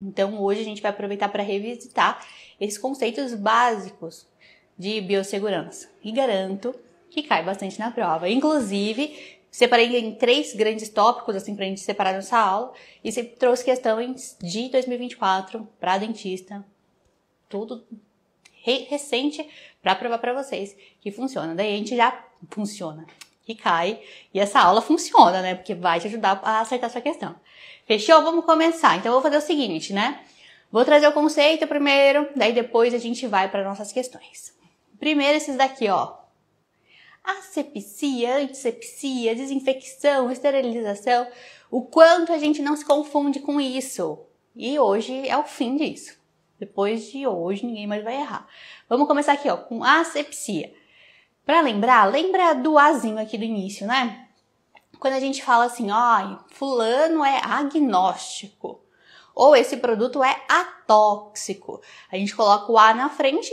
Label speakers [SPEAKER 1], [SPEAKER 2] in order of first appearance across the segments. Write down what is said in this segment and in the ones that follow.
[SPEAKER 1] Então, hoje a gente vai aproveitar para revisitar esses conceitos básicos de biossegurança e garanto que cai bastante na prova. Inclusive, separei em três grandes tópicos, assim, para a gente separar nessa aula. E sempre trouxe questões de 2024 para dentista. Tudo re recente para provar para vocês que funciona. Daí a gente já funciona. Que cai. E essa aula funciona, né? Porque vai te ajudar a acertar sua questão. Fechou? Vamos começar. Então, eu vou fazer o seguinte, né? Vou trazer o conceito primeiro, daí depois a gente vai para nossas questões. Primeiro, esses daqui, ó. Asepsia, antisepsia, desinfecção, esterilização. O quanto a gente não se confunde com isso. E hoje é o fim disso. Depois de hoje, ninguém mais vai errar. Vamos começar aqui, ó, com asepsia. Para lembrar, lembra do azinho aqui do início, né? Quando a gente fala assim, ó, fulano é agnóstico, ou esse produto é atóxico, a gente coloca o A na frente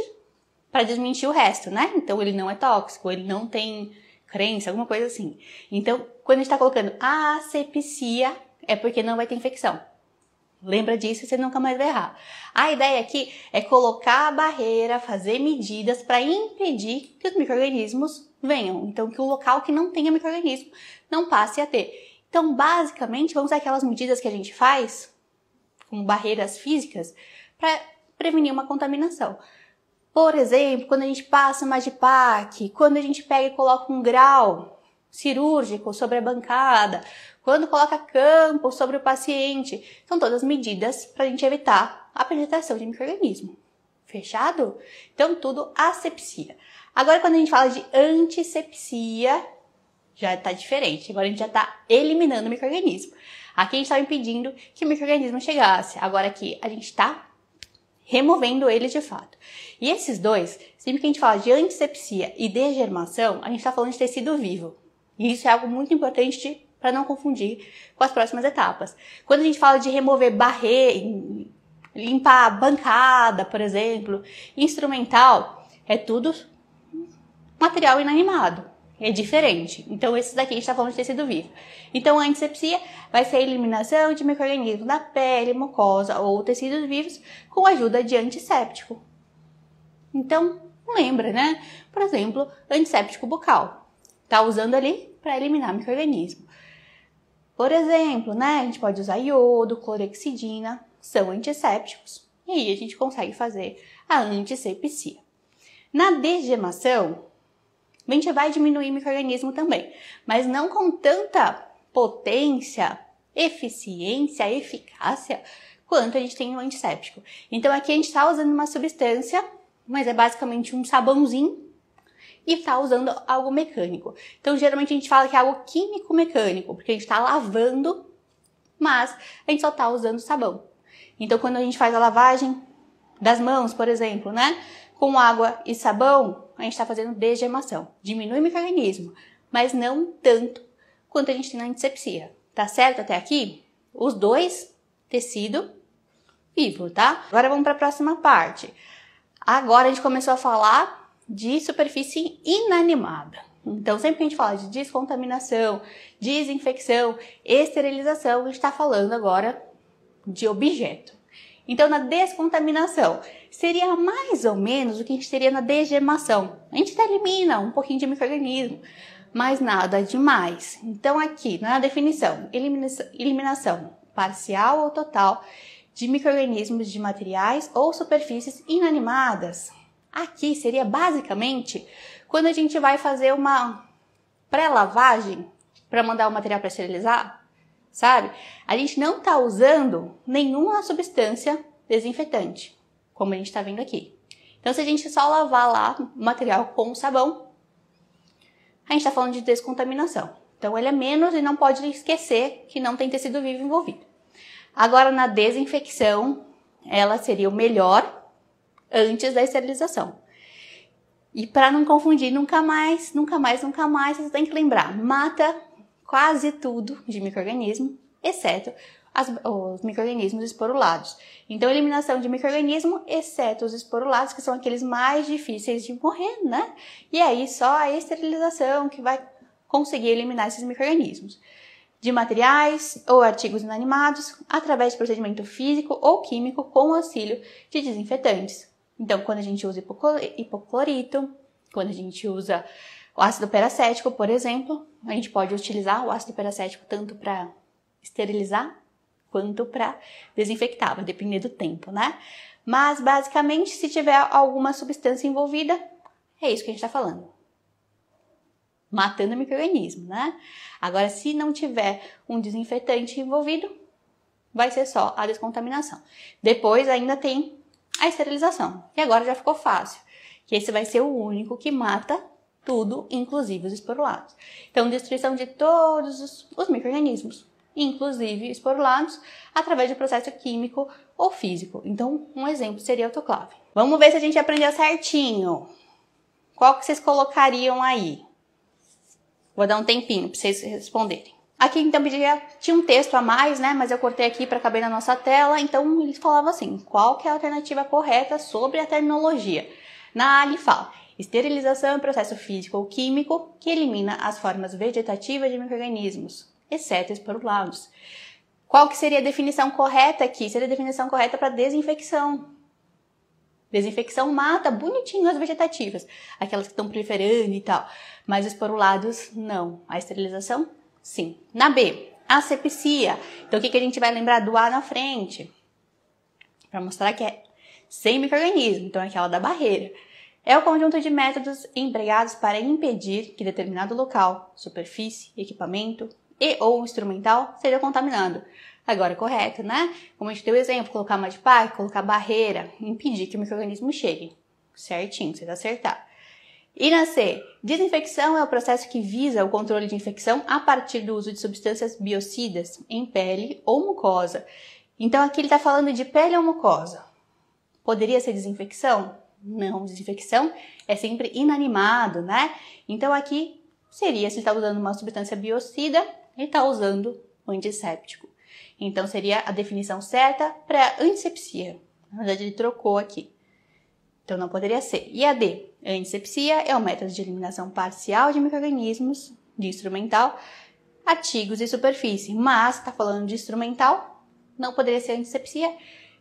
[SPEAKER 1] para desmentir o resto, né? Então ele não é tóxico, ele não tem crença, alguma coisa assim. Então, quando a gente está colocando asepsia, é porque não vai ter infecção. Lembra disso e você nunca mais vai errar. A ideia aqui é colocar a barreira, fazer medidas para impedir que os micro-organismos venham. Então, que o local que não tenha microorganismo não passe a ter. Então, basicamente, vamos aquelas medidas que a gente faz, como barreiras físicas, para prevenir uma contaminação. Por exemplo, quando a gente passa mais de PAC, quando a gente pega e coloca um grau cirúrgico sobre a bancada, quando coloca campo sobre o paciente, são todas medidas para a gente evitar a penetração de microorganismo. Fechado? Então, tudo asepsia. Agora, quando a gente fala de antisepsia, já está diferente. Agora a gente já está eliminando o microorganismo. Aqui a gente estava impedindo que o microorganismo chegasse. Agora aqui a gente está removendo ele de fato. E esses dois, sempre que a gente fala de antisepsia e degermação, a gente está falando de tecido vivo. E isso é algo muito importante para não confundir com as próximas etapas. Quando a gente fala de remover barreira, limpar bancada, por exemplo, instrumental, é tudo material inanimado. É diferente. Então, esse daqui está falando de tecido vivo. Então, a antisepsia vai ser a eliminação de micro da pele, mucosa ou tecidos vivos com a ajuda de antisséptico. Então, lembra, né? Por exemplo, antisséptico bucal. Tá usando ali para eliminar micro Por exemplo, né? A gente pode usar iodo, clorexidina, são antissépticos. E aí a gente consegue fazer a antisepsia. Na desgemação, a gente vai diminuir microorganismo também, mas não com tanta potência, eficiência, eficácia quanto a gente tem no antisséptico. Então aqui a gente está usando uma substância, mas é basicamente um sabãozinho e está usando algo mecânico. Então geralmente a gente fala que é algo químico mecânico, porque a gente está lavando, mas a gente só está usando sabão. Então quando a gente faz a lavagem das mãos, por exemplo, né, com água e sabão, a gente está fazendo desgemação. Diminui o mecanismo, mas não tanto quanto a gente tem na antisepsia. Tá certo até aqui? Os dois tecido vivo, tá? Agora vamos para a próxima parte. Agora a gente começou a falar de superfície inanimada. Então, sempre que a gente fala de descontaminação, desinfecção, esterilização, a gente está falando agora de objeto. Então, na descontaminação, seria mais ou menos o que a gente teria na degemação. A gente elimina um pouquinho de microorganismo, mas nada demais. Então, aqui na definição, eliminação, eliminação parcial ou total de microorganismos de materiais ou superfícies inanimadas. Aqui seria basicamente quando a gente vai fazer uma pré-lavagem para mandar o material para esterilizar, sabe? A gente não está usando nenhuma substância desinfetante como a gente está vendo aqui. Então, se a gente só lavar lá o material com sabão, a gente está falando de descontaminação. Então, ele é menos e não pode esquecer que não tem tecido vivo envolvido. Agora, na desinfecção, ela seria o melhor antes da esterilização. E para não confundir, nunca mais, nunca mais, nunca mais, você tem que lembrar, mata quase tudo de microorganismo, exceto as, os microrganismos esporulados. Então, eliminação de microrganismo, exceto os esporulados, que são aqueles mais difíceis de morrer, né? E aí só a esterilização que vai conseguir eliminar esses microrganismos. De materiais ou artigos inanimados, através de procedimento físico ou químico com auxílio de desinfetantes. Então, quando a gente usa hipoclorito, quando a gente usa o ácido peracético, por exemplo, a gente pode utilizar o ácido peracético tanto para esterilizar quanto para desinfectar, vai depender do tempo, né? Mas basicamente, se tiver alguma substância envolvida, é isso que a gente está falando. Matando o microorganismo, né? Agora, se não tiver um desinfetante envolvido, vai ser só a descontaminação. Depois ainda tem a esterilização. E agora já ficou fácil, que esse vai ser o único que mata tudo, inclusive os esporulados. Então, destruição de todos os, os inclusive esporulados, através de processo químico ou físico. Então, um exemplo seria autoclave. Vamos ver se a gente aprendeu certinho. Qual que vocês colocariam aí? Vou dar um tempinho para vocês responderem. Aqui então pedia, tinha um texto a mais, né? Mas eu cortei aqui para caber na nossa tela. Então ele falava assim: qual que é a alternativa correta sobre a terminologia? Na Ali fala: esterilização é um processo físico ou químico que elimina as formas vegetativas de microrganismos, exceto esporulados. Qual que seria a definição correta aqui? Seria a definição correta para desinfecção. Desinfecção mata bonitinho as vegetativas, aquelas que estão proliferando e tal. Mas os não. A esterilização, sim. Na B, asepsia. Então, o que, que a gente vai lembrar do A na frente? Para mostrar que é sem microorganismo, então é aquela da barreira. É o conjunto de métodos empregados para impedir que determinado local, superfície, equipamento, e ou instrumental seja contaminado. Agora, é correto, né? Como a gente deu o exemplo, colocar uma de par, colocar barreira, impedir que o microorganismo chegue. Certinho, vocês acertaram. E na C, desinfecção é o processo que visa o controle de infecção a partir do uso de substâncias biocidas em pele ou mucosa. Então aqui ele está falando de pele ou mucosa. Poderia ser desinfecção? Não, desinfecção é sempre inanimado, né? Então aqui seria se ele está usando uma substância biocida, ele está usando um antisséptico. Então seria a definição certa para antisepsia. Na verdade, ele trocou aqui. Então não poderia ser. E a D? antisepsia é o método de eliminação parcial de microrganismos de instrumental, artigos e superfície. Mas está falando de instrumental, não poderia ser antisepsia,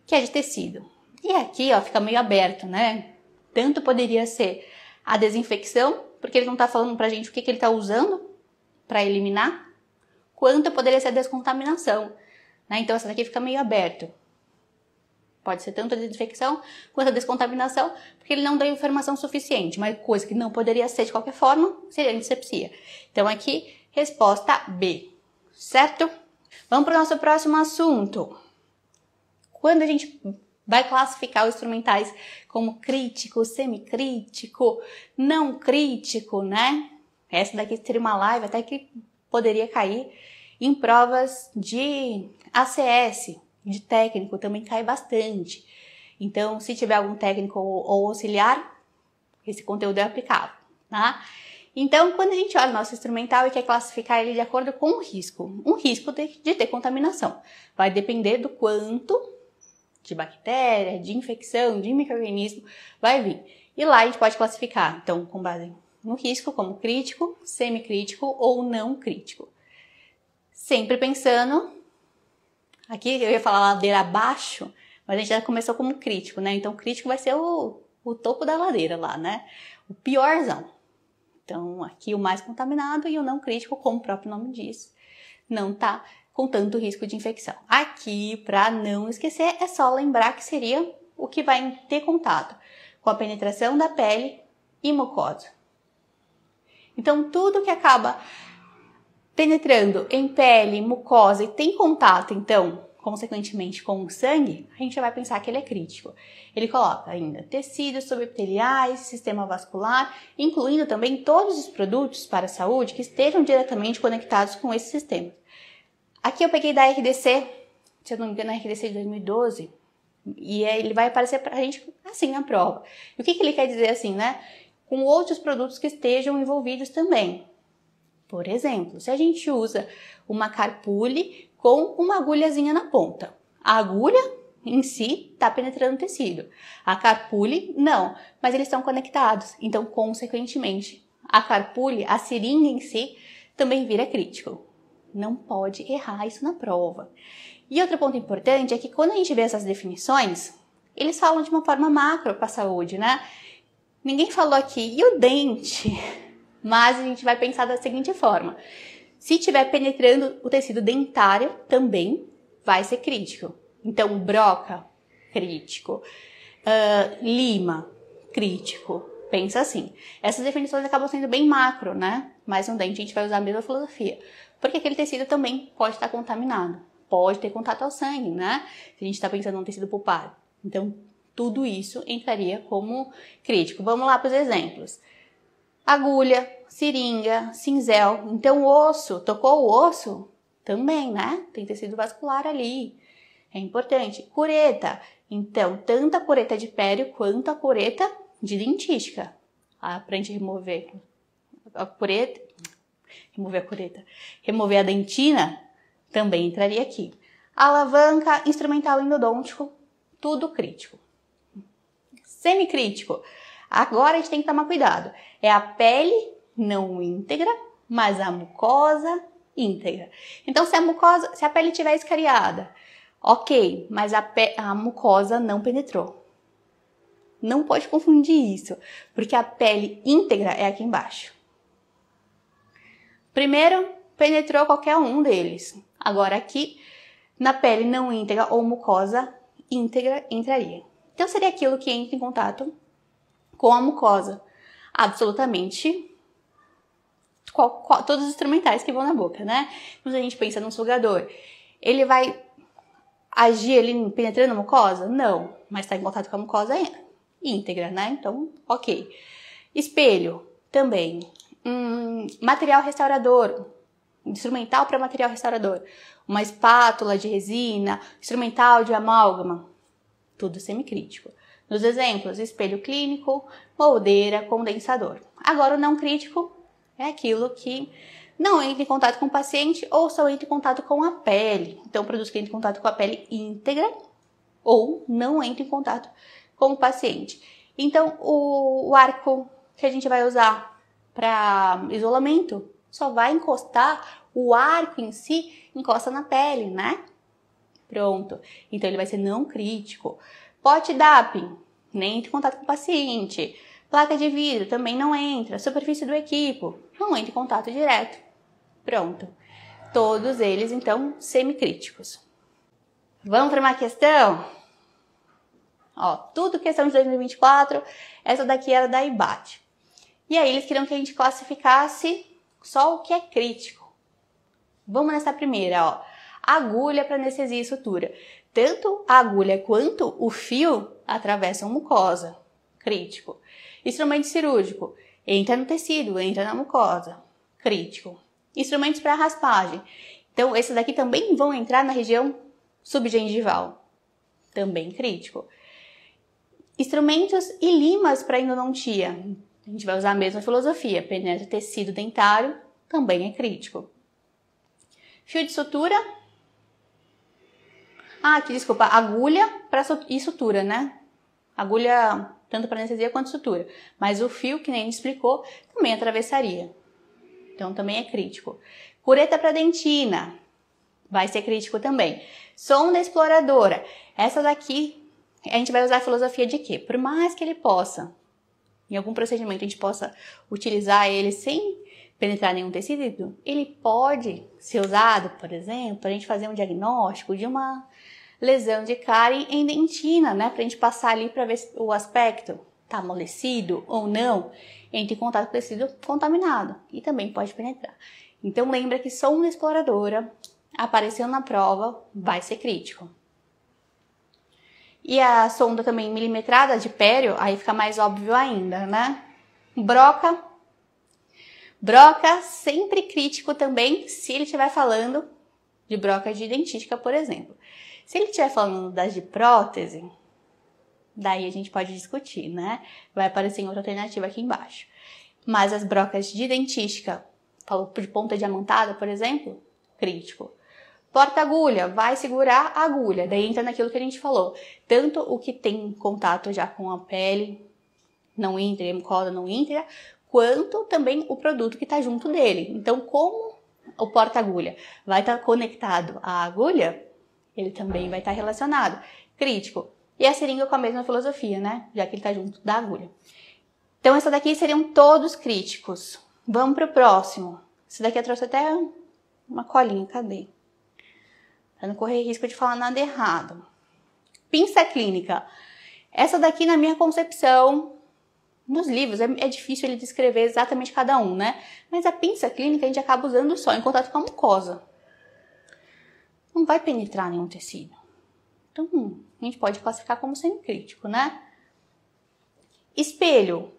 [SPEAKER 1] que é de tecido. E aqui, ó, fica meio aberto, né? Tanto poderia ser a desinfecção porque ele não está falando para a gente o que, que ele está usando para eliminar, quanto poderia ser a descontaminação. Né? Então, essa daqui fica meio aberto. Pode ser tanto a desinfecção quanto a descontaminação, porque ele não deu informação suficiente, mas coisa que não poderia ser de qualquer forma seria a antisepsia. Então, aqui, resposta B, certo? Vamos para o nosso próximo assunto. Quando a gente Vai classificar os instrumentais como crítico, semicrítico, não crítico, né? Essa daqui seria uma live até que poderia cair em provas de ACS, de técnico, também cai bastante. Então, se tiver algum técnico ou auxiliar, esse conteúdo é aplicável, tá? Então, quando a gente olha o nosso instrumental e quer classificar ele de acordo com o risco, um risco de, de ter contaminação, vai depender do quanto de bactéria, de infecção, de microorganismo, vai vir. E lá a gente pode classificar, então, com base no risco, como crítico, semicrítico ou não crítico. Sempre pensando, aqui eu ia falar ladeira abaixo, mas a gente já começou como crítico, né? Então, crítico vai ser o, o topo da ladeira lá, né? O piorzão. Então, aqui o mais contaminado e o não crítico, como o próprio nome diz, não tá com tanto risco de infecção. Aqui, para não esquecer, é só lembrar que seria o que vai ter contato com a penetração da pele e mucosa. Então, tudo que acaba penetrando em pele, mucosa e tem contato, então, consequentemente com o sangue, a gente vai pensar que ele é crítico. Ele coloca ainda tecidos subepiteliais, sistema vascular, incluindo também todos os produtos para a saúde que estejam diretamente conectados com esse sistema. Aqui eu peguei da RDC, se eu não me engano, na é RDC de 2012. E ele vai aparecer para a gente assim na prova. E o que, que ele quer dizer assim, né? Com outros produtos que estejam envolvidos também. Por exemplo, se a gente usa uma carpule com uma agulhazinha na ponta. A agulha em si está penetrando o tecido. A carpule, não. Mas eles estão conectados. Então, consequentemente, a carpule, a seringa em si, também vira crítico não pode errar isso na prova. E outro ponto importante é que quando a gente vê essas definições, eles falam de uma forma macro para a saúde, né? Ninguém falou aqui, e o dente? Mas a gente vai pensar da seguinte forma: se estiver penetrando o tecido dentário, também vai ser crítico. Então, broca, crítico. Uh, lima, crítico pensa assim. Essas definições acabam sendo bem macro, né? Mas um dente a gente vai usar a mesma filosofia. Porque aquele tecido também pode estar contaminado, pode ter contato ao sangue, né? Se a gente está pensando num tecido pulpar. Então, tudo isso entraria como crítico. Vamos lá para os exemplos. Agulha, seringa, cinzel. Então, osso, tocou o osso? Também, né? Tem tecido vascular ali. É importante. Cureta. Então, tanto a cureta de pério quanto a cureta de dentística. Aprende a remover a cureta, remover a cureta, remover a dentina, também entraria aqui. Alavanca, instrumental endodôntico, tudo crítico. Semicrítico. Agora a gente tem que tomar cuidado. É a pele não íntegra, mas a mucosa íntegra. Então, se a mucosa, se a pele tiver escariada, ok, mas a, a mucosa não penetrou. Não pode confundir isso, porque a pele íntegra é aqui embaixo. Primeiro, penetrou qualquer um deles. Agora aqui, na pele não íntegra ou mucosa íntegra entraria. Então seria aquilo que entra em contato com a mucosa. Absolutamente qual, qual, todos os instrumentais que vão na boca, né? Então, se a gente pensa num sugador, ele vai agir ali penetrando a mucosa? Não, mas está em contato com a mucosa ainda íntegra, né? Então, ok. Espelho também. Hum, material restaurador, instrumental para material restaurador, uma espátula de resina, instrumental de amálgama, tudo semicrítico. Nos exemplos, espelho clínico, moldeira, condensador. Agora, o não crítico é aquilo que não entra em contato com o paciente ou só entra em contato com a pele. Então, produtos que entram em contato com a pele íntegra ou não entram em contato com o paciente. Então, o, o arco que a gente vai usar para isolamento só vai encostar, o arco em si encosta na pele, né? Pronto. Então, ele vai ser não crítico. Pote DAP, nem entre em contato com o paciente. Placa de vidro também não entra. Superfície do equipo, não entra em contato direto. Pronto. Todos eles, então, semicríticos. Vamos para uma questão? Ó, tudo questão de 2024, essa daqui era da Ibate. E aí eles queriam que a gente classificasse só o que é crítico. Vamos nessa primeira, ó. Agulha para anestesia e sutura. Tanto a agulha quanto o fio atravessam mucosa. Crítico. Instrumento cirúrgico. Entra no tecido, entra na mucosa. Crítico. Instrumentos para raspagem. Então, esses daqui também vão entrar na região subgengival. Também crítico. Instrumentos e limas para endodontia. A gente vai usar a mesma filosofia. Penetra tecido dentário, também é crítico. Fio de sutura. Ah, aqui, desculpa, agulha pra sut e sutura, né? Agulha tanto para anestesia quanto sutura. Mas o fio, que nem explicou, também atravessaria. É então também é crítico. Cureta para dentina. Vai ser crítico também. Sonda exploradora. Essa daqui a gente vai usar a filosofia de que, por mais que ele possa, em algum procedimento, a gente possa utilizar ele sem penetrar nenhum tecido, ele pode ser usado, por exemplo, para a gente fazer um diagnóstico de uma lesão de cárie em dentina, né? Para a gente passar ali para ver se o aspecto está amolecido ou não, entre em contato com o tecido contaminado e também pode penetrar. Então lembra que só uma exploradora aparecendo na prova vai ser crítico e a sonda também milimetrada de pério, aí fica mais óbvio ainda, né? Broca. Broca sempre crítico também se ele estiver falando de broca de dentística, por exemplo. Se ele estiver falando das de prótese, daí a gente pode discutir, né? Vai aparecer em outra alternativa aqui embaixo. Mas as brocas de dentística, falou de ponta diamantada, por exemplo, crítico. Porta-agulha, vai segurar a agulha. Daí entra naquilo que a gente falou. Tanto o que tem contato já com a pele, não entra, cola não entra, quanto também o produto que está junto dele. Então, como o porta-agulha vai estar tá conectado à agulha, ele também vai estar tá relacionado. Crítico. E a seringa com a mesma filosofia, né? Já que ele está junto da agulha. Então, essa daqui seriam todos críticos. Vamos para o próximo. Esse daqui eu trouxe até uma colinha, cadê? para não correr risco de falar nada errado. Pinça clínica. Essa daqui, na minha concepção, nos livros é, é, difícil ele descrever exatamente cada um, né? Mas a pinça clínica a gente acaba usando só em contato com a mucosa. Não vai penetrar nenhum tecido. Então, a gente pode classificar como semicrítico, né? Espelho.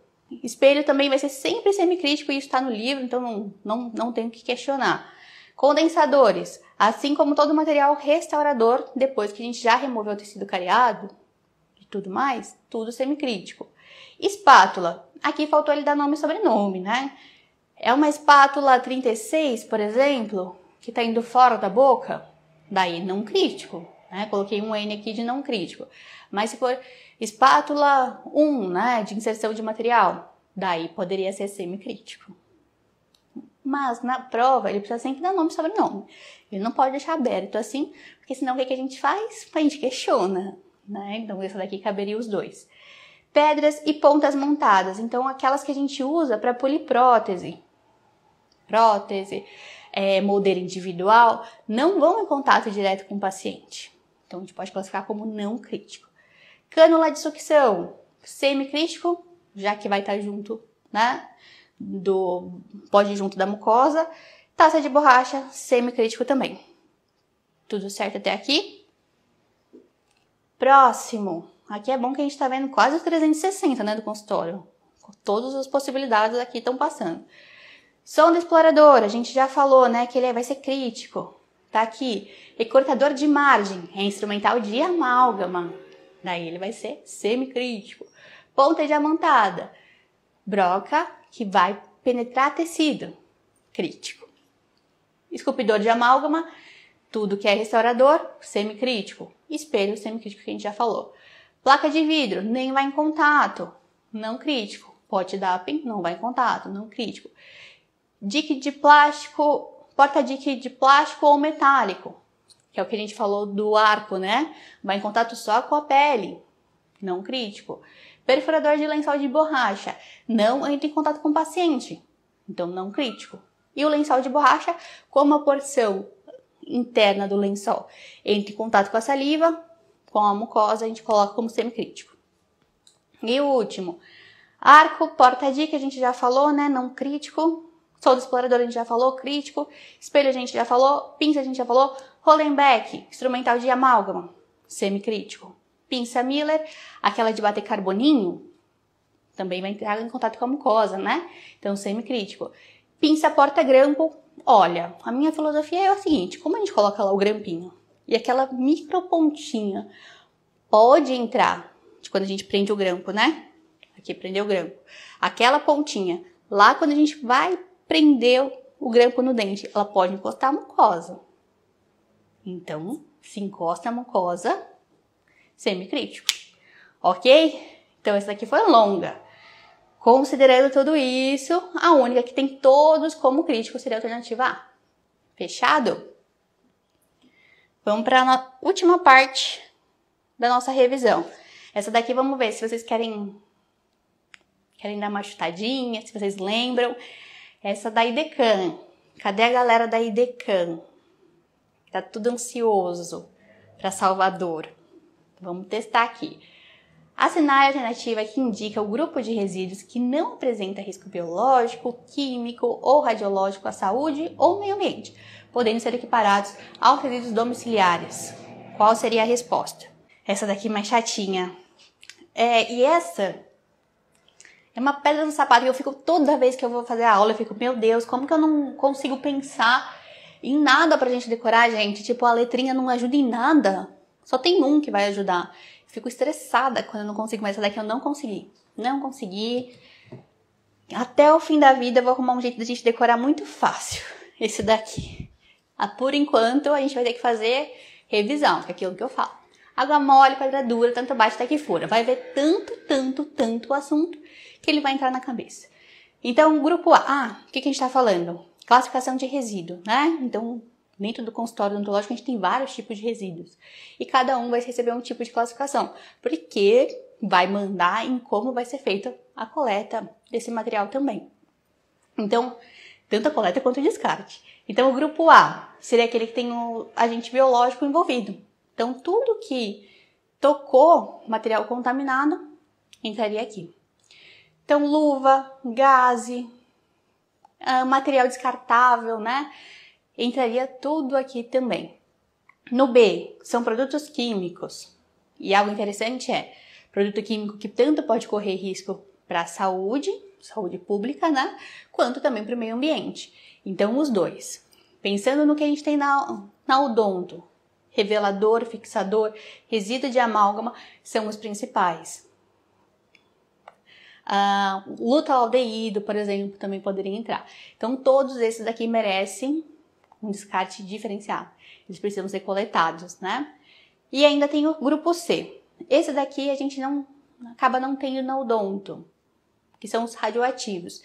[SPEAKER 1] Espelho também vai ser sempre semicrítico e isso está no livro, então não, não, não tem o que questionar. Condensadores, assim como todo o material restaurador, depois que a gente já removeu o tecido cariado e tudo mais, tudo semicrítico. Espátula, aqui faltou ele dar nome e sobrenome, né? É uma espátula 36, por exemplo, que está indo fora da boca, daí não crítico, né? Coloquei um N aqui de não crítico. Mas se for espátula 1, né, de inserção de material, daí poderia ser semicrítico. Mas na prova, ele precisa sempre dar nome e sobrenome. Ele não pode deixar aberto assim, porque senão o que, que a gente faz? A gente questiona, né? Então, essa daqui caberia os dois. Pedras e pontas montadas. Então, aquelas que a gente usa para poliprótese. Prótese, é, moldeira individual, não vão em contato direto com o paciente. Então, a gente pode classificar como não crítico. Cânula de sucção, semicrítico, já que vai estar junto, né? do pode junto da mucosa, taça de borracha semicrítico também. Tudo certo até aqui? Próximo. Aqui é bom que a gente está vendo quase os 360 né, do consultório. Todas as possibilidades aqui estão passando. Sonda exploradora, a gente já falou né, que ele é, vai ser crítico. Tá aqui. Recortador de margem, é instrumental de amálgama. Daí ele vai ser semicrítico. Ponta diamantada, broca que vai penetrar tecido crítico. Esculpidor de amálgama, tudo que é restaurador, semicrítico. Espelho, semicrítico que a gente já falou. Placa de vidro, nem vai em contato, não crítico. Pote da dapping, não vai em contato, não crítico. Dique de plástico, porta-dique de plástico ou metálico, que é o que a gente falou do arco, né? Vai em contato só com a pele, não crítico. Perfurador de lençol de borracha. Não entre em contato com o paciente. Então, não crítico. E o lençol de borracha, como a porção interna do lençol entre em contato com a saliva, com a mucosa, a gente coloca como semicrítico. E o último, arco, porta-dica, a gente já falou, né? Não crítico. Soldo explorador a gente já falou, crítico. Espelho a gente já falou, pinça a gente já falou. Hollenbeck, instrumental de amálgama, semicrítico pinça Miller, aquela de bater carboninho, também vai entrar em contato com a mucosa, né? Então, semicrítico. Pinça porta-grampo, olha, a minha filosofia é a seguinte, como a gente coloca lá o grampinho e aquela micro pontinha pode entrar, quando a gente prende o grampo, né? Aqui prendeu o grampo. Aquela pontinha, lá quando a gente vai prender o grampo no dente, ela pode encostar a mucosa. Então, se encosta a mucosa, semicrítico. Ok? Então, essa daqui foi longa. Considerando tudo isso, a única que tem todos como crítico seria a alternativa A. Fechado? Vamos para a última parte da nossa revisão. Essa daqui vamos ver se vocês querem querem dar uma chutadinha, se vocês lembram. Essa da IDECAN. Cadê a galera da IDECAN? Tá tudo ansioso para Salvador. Vamos testar aqui. Assinar a alternativa que indica o grupo de resíduos que não apresenta risco biológico, químico ou radiológico à saúde ou meio ambiente, podendo ser equiparados aos resíduos domiciliares. Qual seria a resposta? Essa daqui mais chatinha. É, e essa é uma pedra no sapato que eu fico toda vez que eu vou fazer a aula, eu fico, meu Deus, como que eu não consigo pensar em nada pra gente decorar, gente? Tipo, a letrinha não ajuda em nada. Só tem um que vai ajudar. fico estressada quando eu não consigo, mas esse daqui eu não consegui. Não consegui. Até o fim da vida eu vou arrumar um jeito da gente decorar muito fácil esse daqui. Ah, por enquanto, a gente vai ter que fazer revisão, que é aquilo que eu falo. Água mole, pedra dura, tanto baixo até que fura. Vai ver tanto, tanto, tanto o assunto que ele vai entrar na cabeça. Então, grupo A, ah, o que, que a gente está falando? Classificação de resíduo, né? Então, Dentro do consultório odontológico, a gente tem vários tipos de resíduos. E cada um vai receber um tipo de classificação, porque vai mandar em como vai ser feita a coleta desse material também. Então, tanto a coleta quanto o descarte. Então, o grupo A seria aquele que tem o agente biológico envolvido. Então, tudo que tocou material contaminado entraria aqui. Então, luva, gaze, ah, material descartável, né? entraria tudo aqui também. No B, são produtos químicos. E algo interessante é, produto químico que tanto pode correr risco para a saúde, saúde pública, né? Quanto também para o meio ambiente. Então, os dois. Pensando no que a gente tem na, na odonto, revelador, fixador, resíduo de amálgama são os principais. Uh, ah, lutaldeído, por exemplo, também poderia entrar. Então, todos esses daqui merecem um descarte diferenciado. Eles precisam ser coletados, né? E ainda tem o grupo C. Esse daqui a gente não acaba não tendo na odonto, que são os radioativos.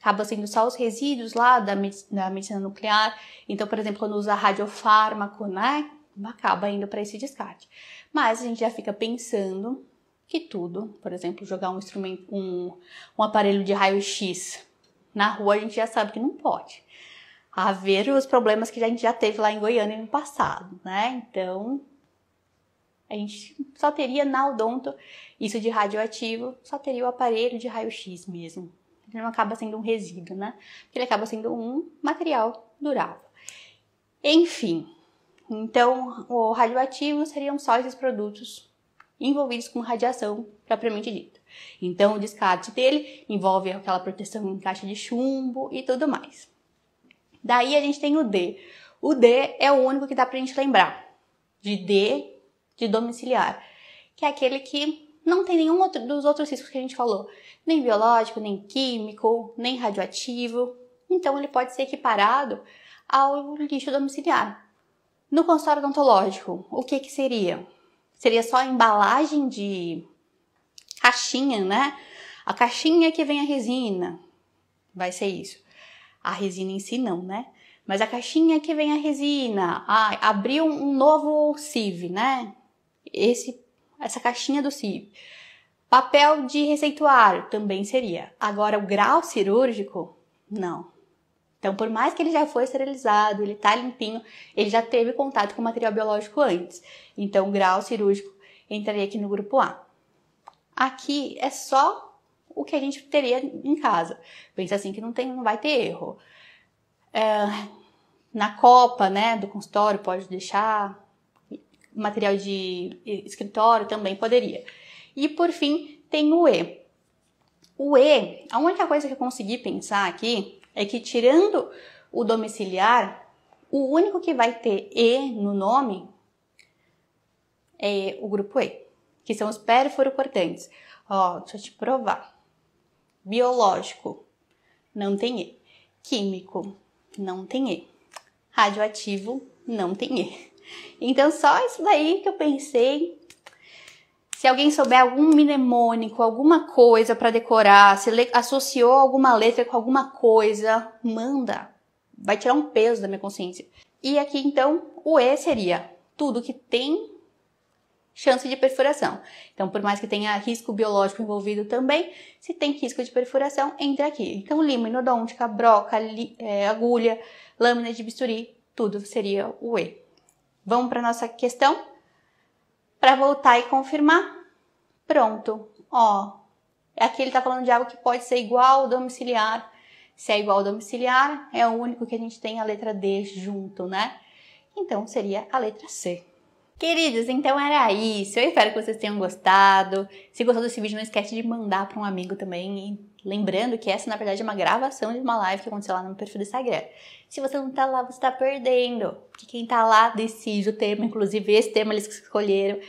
[SPEAKER 1] Acaba sendo só os resíduos lá da, da medicina nuclear. Então, por exemplo, quando usa radiofármaco, né? Acaba indo para esse descarte. Mas a gente já fica pensando que tudo, por exemplo, jogar um instrumento, um, um aparelho de raio-x na rua, a gente já sabe que não pode a ver os problemas que a gente já teve lá em Goiânia no passado, né? Então, a gente só teria na odonto isso de radioativo, só teria o aparelho de raio-x mesmo. Ele não acaba sendo um resíduo, né? Ele acaba sendo um material durável. Enfim, então o radioativo seriam só esses produtos envolvidos com radiação propriamente dita. Então o descarte dele envolve aquela proteção em caixa de chumbo e tudo mais. Daí a gente tem o D. O D é o único que dá pra gente lembrar. De D, de domiciliar. Que é aquele que não tem nenhum outro, dos outros riscos que a gente falou. Nem biológico, nem químico, nem radioativo. Então ele pode ser equiparado ao lixo domiciliar. No consultório odontológico, o que que seria? Seria só a embalagem de caixinha, né? A caixinha que vem a resina. Vai ser isso. A resina em si não, né? Mas a caixinha que vem a resina, ah, abriu um novo sieve, né? Esse, essa caixinha do sieve. Papel de receituário também seria. Agora, o grau cirúrgico, não. Então, por mais que ele já foi esterilizado, ele tá limpinho, ele já teve contato com material biológico antes. Então, o grau cirúrgico entraria aqui no grupo A. Aqui é só o que a gente teria em casa. Pensa assim que não, tem, não vai ter erro. É, na copa, né, do consultório pode deixar, material de escritório também poderia. E por fim, tem o E. O E, a única coisa que eu consegui pensar aqui é que tirando o domiciliar, o único que vai ter E no nome é o grupo E, que são os perforocortantes. Ó, deixa eu te provar biológico, não tem E. Químico, não tem E. Radioativo, não tem E. Então, só isso daí que eu pensei. Se alguém souber algum mnemônico, alguma coisa para decorar, se associou alguma letra com alguma coisa, manda. Vai tirar um peso da minha consciência. E aqui então, o E seria tudo que tem chance de perfuração. Então, por mais que tenha risco biológico envolvido também, se tem risco de perfuração, entra aqui. Então, lima inodôntica, broca, li, é, agulha, lâmina de bisturi, tudo seria o E. Vamos para nossa questão? Para voltar e confirmar, pronto. Ó, aqui ele está falando de algo que pode ser igual ao domiciliar. Se é igual ao domiciliar, é o único que a gente tem a letra D junto, né? Então seria a letra C. Queridos, então era isso. Eu espero que vocês tenham gostado. Se gostou desse vídeo, não esquece de mandar para um amigo também. E lembrando que essa, na verdade, é uma gravação de uma live que aconteceu lá no meu perfil do Instagram. Se você não tá lá, você tá perdendo. Porque quem tá lá decide o tema, inclusive esse tema eles escolheram.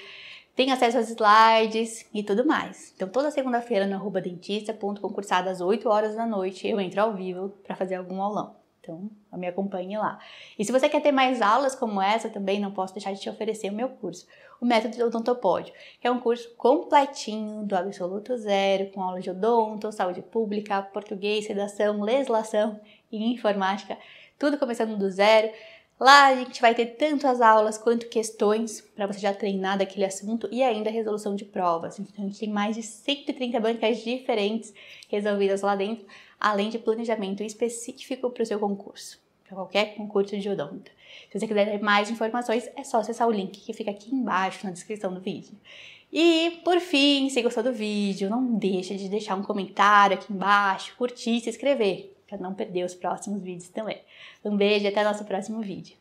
[SPEAKER 1] Tem acesso aos slides e tudo mais. Então, toda segunda-feira no arroba dentista.concursada às 8 horas da noite, eu entro ao vivo para fazer algum aulão. Então, me acompanhe lá. E se você quer ter mais aulas como essa, também não posso deixar de te oferecer o meu curso, o Método Odontopódio, que é um curso completinho, do absoluto zero, com aula de odonto, saúde pública, português, sedação, legislação e informática, tudo começando do zero. Lá a gente vai ter tanto as aulas quanto questões para você já treinar daquele assunto e ainda resolução de provas. Então a gente tem mais de 130 bancas diferentes resolvidas lá dentro além de planejamento específico para o seu concurso, para qualquer concurso de odonto. Se você quiser ter mais informações, é só acessar o link que fica aqui embaixo na descrição do vídeo. E, por fim, se gostou do vídeo, não deixe de deixar um comentário aqui embaixo, curtir e se inscrever, para não perder os próximos vídeos também. Um beijo e até nosso próximo vídeo.